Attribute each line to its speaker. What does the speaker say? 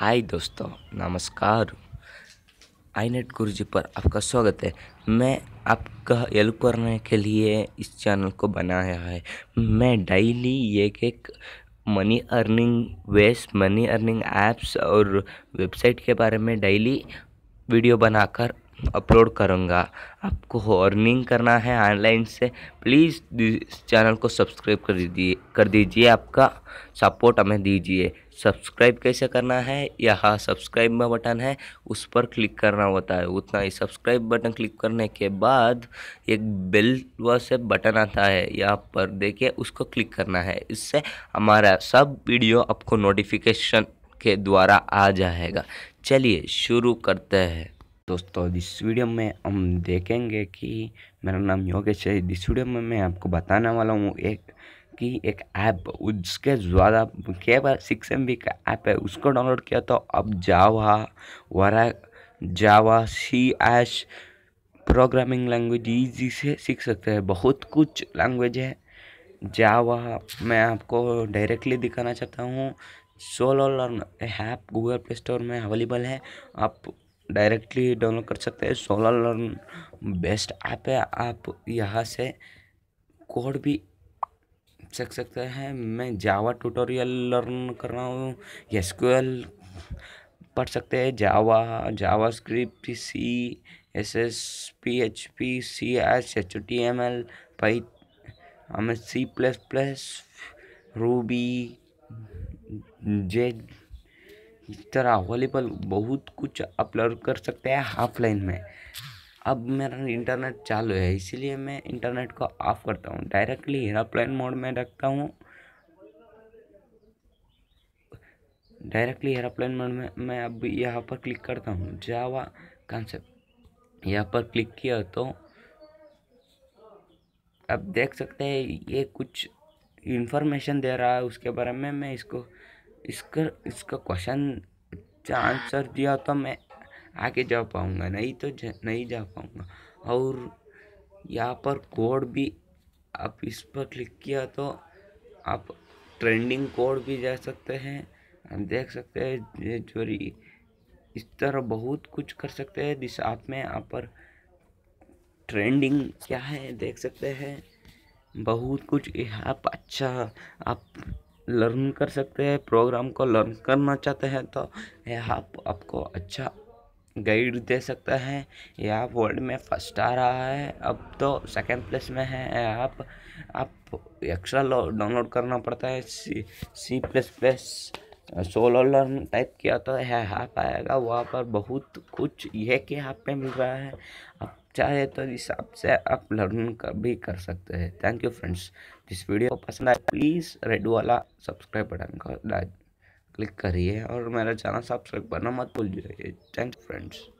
Speaker 1: हाय दोस्तों नमस्कार आई नेट जी पर आपका स्वागत है मैं आपका हेल्प करने के लिए इस चैनल को बनाया है मैं डेली एक एक money earning ways money earning apps और वेबसाइट के बारे में डेली वीडियो बनाकर अपलोड करूँगा आपको अर्निंग करना है ऑनलाइन से प्लीज़ इस चैनल को सब्सक्राइब कर दीजिए कर दीजिए आपका सपोर्ट हमें दीजिए सब्सक्राइब कैसे करना है यहाँ सब्सक्राइब में बटन है उस पर क्लिक करना होता है उतना ही सब्सक्राइब बटन क्लिक करने के बाद एक बेल व से बटन आता है यहाँ पर देखिए उसको क्लिक करना है इससे हमारा सब वीडियो आपको नोटिफिकेशन के द्वारा आ जाएगा चलिए शुरू करते हैं दोस्तों इस वीडियो में हम देखेंगे कि मेरा नाम योगेश है इस वीडियो में मैं आपको बताने वाला हूँ एक कि एक ऐप उसके ज़्यादा केवल सिक्स एम का ऐप है उसको डाउनलोड किया तो अब जावा वरा जावा सी एश प्रोग्रामिंग लैंग्वेज ईजी से सीख सकते हैं बहुत कुछ लैंग्वेज है जावा मैं आपको डायरेक्टली दिखाना चाहता हूँ SoloLearn app Google Play Store में अवेलेबल है आप डायरेक्टली डाउनलोड कर सकते हैं सोलर लर्न बेस्ट ऐप है आप यहाँ से कोड भी सीख सकते हैं मैं जावा ट्यूटोरियल लर्न कर रहा हूँ एस पढ़ सकते हैं Java JavaScript C S S P H P C S H T M L पाई हमें C plus plus Ruby J इस तरह वॉलीबॉल बहुत कुछ अपलोड कर सकते हैं ऑफलाइन में अब मेरा इंटरनेट चालू है इसीलिए मैं इंटरनेट को ऑफ करता हूँ डायरेक्टली एयरप्लेन मोड में रखता हूँ डायरेक्टली एयरप्लेन मोड में मैं अब यहाँ पर क्लिक करता हूँ जावा कॉन्सेप्ट यहाँ पर क्लिक किया तो अब देख सकते हैं ये कुछ इन्फॉर्मेशन दे रहा है उसके बारे में मैं इसको इसका इसका क्वेश्चन अच्छा आंसर दिया तो मैं आगे जा पाऊँगा नहीं तो जा, नहीं जा पाऊँगा और यहाँ पर कोड भी आप इस पर क्लिक किया तो आप ट्रेंडिंग कोड भी जा सकते हैं आप देख सकते हैं जोरी इस तरह बहुत कुछ कर सकते हैं जिस आप में यहाँ पर ट्रेंडिंग क्या है देख सकते हैं बहुत कुछ आप अच्छा आप लर्न कर सकते हैं प्रोग्राम को लर्न करना चाहते हैं तो यह आप आपको अच्छा गाइड दे सकता है या आप वर्ल्ड में फर्स्ट आ रहा है अब तो सेकंड प्लेस में है आप आप एक्स्ट्रा डाउनलोड करना पड़ता है C C plus plus SoloLearn type किया तो है आप आएगा वहाँ पर बहुत कुछ यह कि आप पे मिल रहा है आप चाहे तो इस से आप लर्न कर भी कर सकते हैं थैंक यू फ्रेंड्स जिस वीडियो को पसंद आए प्लीज़ रेड वाला सब्सक्राइब बटन को क्लिक करिए और मेरा चैनल सब्सक्राइब करना मत भूल जाइए थैंक यू फ्रेंड्स